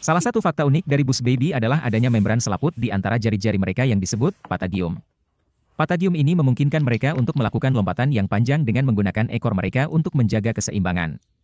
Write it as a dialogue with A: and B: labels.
A: Salah satu fakta unik dari bus baby adalah adanya membran selaput di antara jari-jari mereka yang disebut patagium. Patagium ini memungkinkan mereka untuk melakukan lompatan yang panjang dengan menggunakan ekor mereka untuk menjaga keseimbangan.